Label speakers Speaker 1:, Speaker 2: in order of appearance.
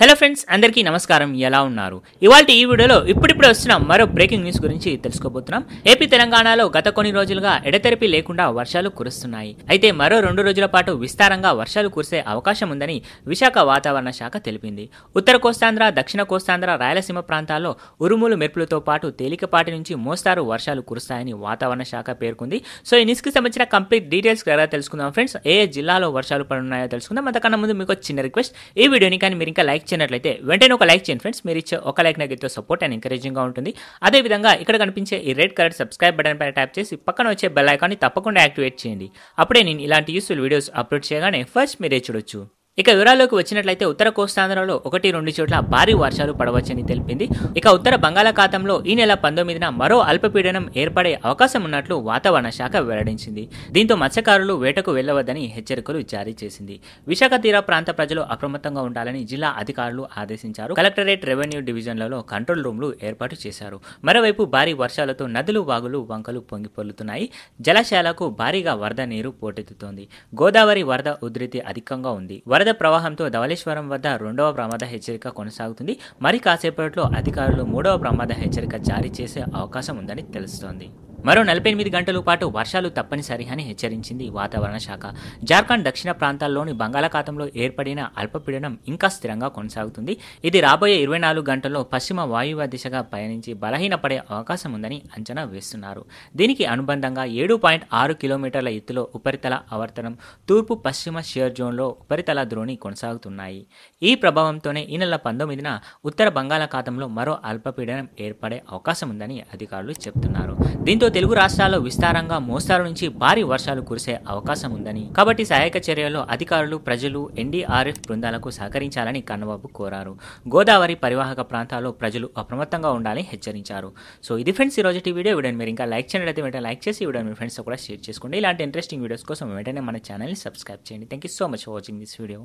Speaker 1: hello friends అందరికీ నమస్కారం ఎలా ఉన్నారు ఇవాళ ఈ వీడియోలో ఇప్పుడిప్పుడు వస్తున్న మరో బ్రేకింగ్ న్యూస్ గురించి తెలుసుకోబోతున్నాం ఏపీ తెలంగాణలో గత కొన్ని రోజులుగా ఎడతెరపి లేకుండా వర్షాలు కురుస్తున్నాయి అయితే మరో రెండు రోజుల పాటు విస్తారంగా వర్షాలు కురిసే అవకాశం ఉందని విశాఖ వాతావరణ శాఖ తెలిపింది ఉత్తర కోస్తాంధ్ర దక్షిణ కోస్తాంధ్ర రాయలసీమ ప్రాంతాల్లో ఉరుములు మెరుపులతో పాటు తేలికపాటి నుంచి మోస్తారు వర్షాలు కురుస్తాయని వాతావరణ శాఖ పేర్కొంది సో ఈ న్యూస్కి సంబంధించిన కంప్లీట్ డీటెయిల్స్ ఎలా తెలుసుకుందాం ఫ్రెండ్స్ ఏ జిల్లాలో వర్షాలు పడున్నాయో తెలుసుకుందాం అంతకన్నా ముందు మీకు చిన్న రిక్వెస్ట్ ఈ వీడియోని కానీ మీరు ఇంకా లైక్ నచ్చినట్లయితే వెంటనే ఒక లైక్ చేయండి ఫ్రెండ్స్ మీరు ఇచ్చే ఒక లైక్ నాకు ఎంతో సపోర్ట్ అండ్ ఎంకరేజింగ్గా ఉంటుంది అదేవిధంగా ఇక్కడ కనిపించే ఈ రెడ్ కలర్ సబ్స్క్రైబ్ బటన్ పైన ట్యాప్ చేసి పక్కన వచ్చే బెల్ ఐకాన్ని తప్పకుండా యాక్టివేట్ చేయండి అప్పుడే నేను ఇలాంటి యూస్ఫుల్ వీడియోస్ అప్లోడ్ చేయగానే ఫస్ట్ మీరే చూడొచ్చు ఇక వివరాల్లోకి వచ్చినట్లయితే ఉత్తర కోస్తాంధ్రలో ఒకటి రెండు చోట్ల భారీ వర్షాలు పడవచ్చని తెలిపింది ఇక ఉత్తర బంగాళాఖాతంలో ఈ నెల పంతొమ్మిదిన మరో అల్పపీడనం ఏర్పడే అవకాశం ఉన్నట్లు వాతావరణ శాఖ వెల్లడించింది దీంతో మత్స్యకారులు వేటకు వెళ్లవద్దని హెచ్చరికలు జారీ చేసింది విశాఖ తీర ప్రాంత ప్రజలు అప్రమత్తంగా ఉండాలని జిల్లా అధికారులు ఆదేశించారు కలెక్టరేట్ రెవెన్యూ డివిజన్లలో కంట్రోల్ రూమ్లు ఏర్పాటు చేశారు మరోవైపు భారీ వర్షాలతో నదులు వాగులు వంకలు పొంగిపొల్లుతున్నాయి జలాశయాలకు భారీగా వరద నీరు పోటెత్తుతోంది గోదావరి వరద ఉధృతి అధికంగా ఉంది వరద వరద ప్రవాహంతో ధవళేశ్వరం వద్ద రెండవ ప్రమాద హెచ్చరిక కొనసాగుతుంది మరి కాసేపట్లో అధికారులు మూడవ ప్రమాద హెచ్చరిక జారీ చేసే అవకాశం ఉందని తెలుస్తోంది మరో నలభై ఎనిమిది గంటల పాటు వర్షాలు తప్పనిసరి అని హెచ్చరించింది వాతావరణ శాఖ జార్ఖండ్ దక్షిణ ప్రాంతాల్లోని బంగాళాఖాతంలో ఏర్పడిన అల్పపీడనం ఇంకా స్థిరంగా కొనసాగుతుంది ఇది రాబోయే ఇరవై నాలుగు గంటల్లో పశ్చిమ వాయువ్య దిశగా పయనించి బలహీనపడే అవకాశం ఉందని అంచనా వేస్తున్నారు దీనికి అనుబంధంగా ఏడు పాయింట్ ఆరు కిలోమీటర్ల ఎత్తులో ఉపరితల ఆవర్తనం తూర్పు పశ్చిమ షియర్ జోన్లో ఉపరితల ద్రోణి కొనసాగుతున్నాయి ఈ ప్రభావంతోనే ఈ నెల పంతొమ్మిదిన ఉత్తర బంగాళాఖాతంలో మరో అల్పపీడనం ఏర్పడే అవకాశం ఉందని అధికారులు చెబుతున్నారు దీంతో తెలుగు రాష్ట్రాల్లో విస్తారంగా మోస్తారు నుంచి భారీ వర్షాలు కురిసే అవకాశం ఉందని కాబట్టి సహాయక చర్యల్లో అధికారులు ప్రజలు ఎన్డీఆర్ఎఫ్ బృందాలకు సహకరించాలని కన్నబాబు కోరారు గోదావరి పరివాహక ప్రాంతాల్లో ప్రజలు అప్రమత్తంగా ఉండాలని హెచ్చరించారు సో ఇది ఫ్రెండ్స్ ఈ రోజు వీడియో వీడియోని మీరు ఇంకా లైక్ చేయండి అయితే వెంటనే లైక్ చేసి వీడియో మీ ఫ్రెండ్స్తో కూడా షేర్ చేసుకోండి ఇలాంటి ఇంట్రెస్టింగ్ వీడియోస్ కోసం వెంటనే మన ఛానల్ని సబ్స్క్రైబ్ చేయండి thank you so much watching this video